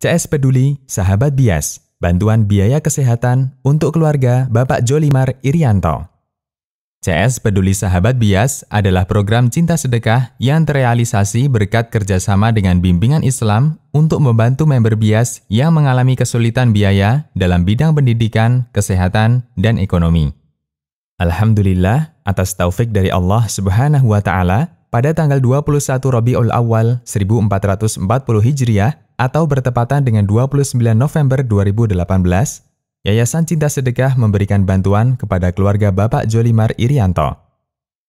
CS Peduli, Sahabat Bias, Bantuan Biaya Kesehatan untuk Keluarga Bapak Jolimar Irianto. CS Peduli Sahabat Bias adalah program cinta sedekah yang terrealisasi berkat kerjasama dengan bimbingan Islam untuk membantu member bias yang mengalami kesulitan biaya dalam bidang pendidikan, kesehatan, dan ekonomi. Alhamdulillah atas taufik dari Allah Subhanahu wa taala, pada tanggal 21 Rabiul Awal 1440 Hijriah atau bertepatan dengan 29 November 2018, Yayasan Cinta Sedekah memberikan bantuan kepada keluarga Bapak Jolimar Irianto.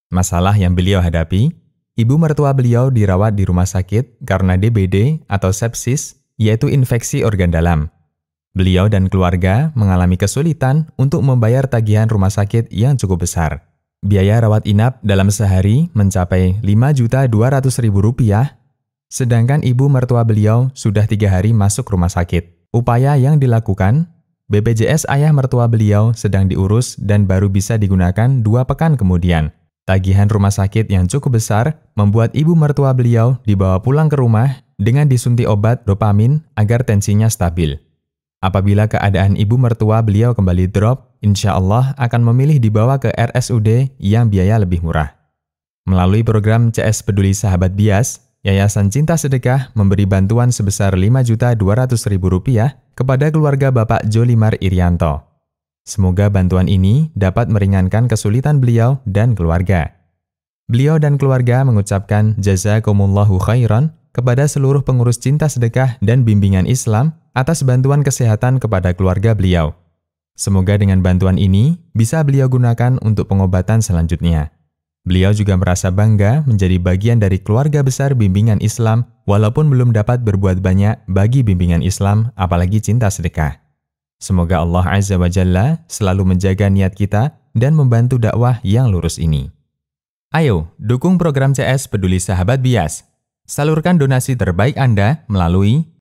Masalah yang beliau hadapi, ibu mertua beliau dirawat di rumah sakit karena DBD atau sepsis, yaitu infeksi organ dalam. Beliau dan keluarga mengalami kesulitan untuk membayar tagihan rumah sakit yang cukup besar. Biaya rawat inap dalam sehari mencapai Rp5.200.000 Sedangkan ibu mertua beliau sudah tiga hari masuk rumah sakit. Upaya yang dilakukan, BPJS ayah mertua beliau sedang diurus dan baru bisa digunakan dua pekan kemudian. Tagihan rumah sakit yang cukup besar membuat ibu mertua beliau dibawa pulang ke rumah dengan disunti obat dopamin agar tensinya stabil. Apabila keadaan ibu mertua beliau kembali drop, insya Allah akan memilih dibawa ke RSUD yang biaya lebih murah. Melalui program CS Peduli Sahabat Bias, Yayasan Cinta Sedekah memberi bantuan sebesar Rp5.200.000 kepada keluarga Bapak Jolimar Irianto. Semoga bantuan ini dapat meringankan kesulitan beliau dan keluarga. Beliau dan keluarga mengucapkan jazakumullahu khairan kepada seluruh pengurus cinta sedekah dan bimbingan Islam atas bantuan kesehatan kepada keluarga beliau. Semoga dengan bantuan ini bisa beliau gunakan untuk pengobatan selanjutnya. Beliau juga merasa bangga menjadi bagian dari keluarga besar bimbingan Islam walaupun belum dapat berbuat banyak bagi bimbingan Islam apalagi cinta sedekah. Semoga Allah Azza wa Jalla selalu menjaga niat kita dan membantu dakwah yang lurus ini. Ayo, dukung program CS Peduli Sahabat Bias. Salurkan donasi terbaik Anda melalui